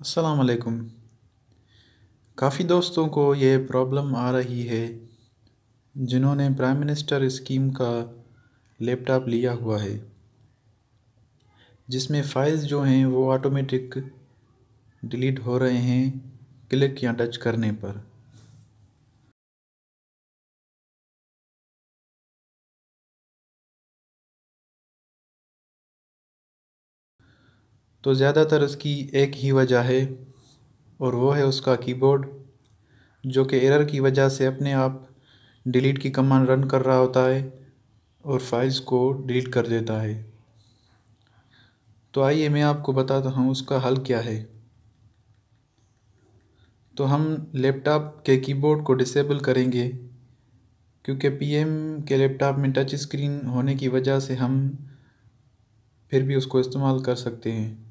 अस्सलाम काफ़ी दोस्तों को ये प्रॉब्लम आ रही है जिन्होंने प्राइम मिनिस्टर स्कीम का लैपटॉप लिया हुआ है जिसमें फ़ाइल्स जो हैं वो ऑटोमेटिक डिलीट हो रहे हैं क्लिक या टच करने पर तो ज़्यादातर उसकी एक ही वजह है और वो है उसका कीबोर्ड जो कि एरर की वजह से अपने आप डिलीट की कमांड रन कर रहा होता है और फाइल्स को डिलीट कर देता है तो आइए मैं आपको बताता हूँ उसका हल क्या है तो हम लैपटॉप के कीबोर्ड को डिसेबल करेंगे क्योंकि पीएम के लैपटॉप में टच स्क्रीन होने की वजह से हम फिर भी उसको इस्तेमाल कर सकते हैं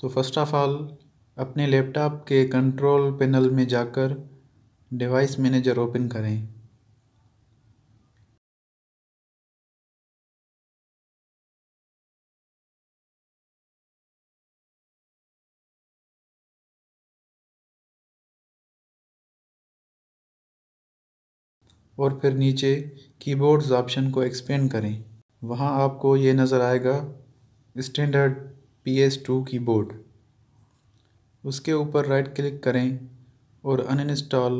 तो फर्स्ट ऑफ ऑल अपने लैपटॉप के कंट्रोल पैनल में जाकर डिवाइस मैनेजर ओपन करें और फिर नीचे कीबोर्ड्स ऑप्शन को एक्सपेंड करें वहाँ आपको ये नज़र आएगा standard P S two key board उसके ऊपर राइट क्लिक करें और अनइंस्टॉल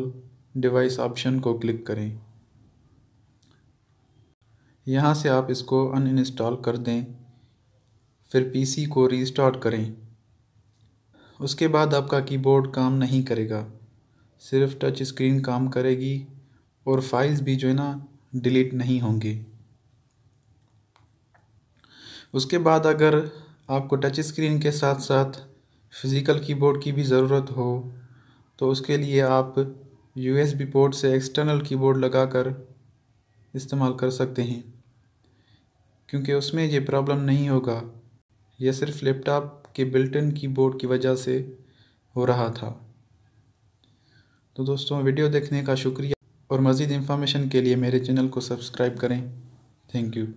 डिवाइस ऑप्शन को क्लिक करें यहाँ से आप इसको अनइंस्टॉल कर दें फिर पीसी को रीस्टार्ट करें उसके बाद आपका कीबोर्ड काम नहीं करेगा सिर्फ टच स्क्रीन काम करेगी और फाइल्स भी जो है ना डिलीट नहीं होंगे उसके बाद अगर आपको टच स्क्रीन के साथ साथ फिज़िकल कीबोर्ड की भी ज़रूरत हो तो उसके लिए आप यू बी पोर्ट से एक्सटर्नल कीबोर्ड लगाकर इस्तेमाल कर सकते हैं क्योंकि उसमें ये प्रॉब्लम नहीं होगा यह सिर्फ लैपटॉप के बिल्टन कीबोर्ड की वजह से हो रहा था तो दोस्तों वीडियो देखने का शुक्रिया और मज़ीद इन्फॉर्मेशन के लिए मेरे चैनल को सब्सक्राइब करें थैंक यू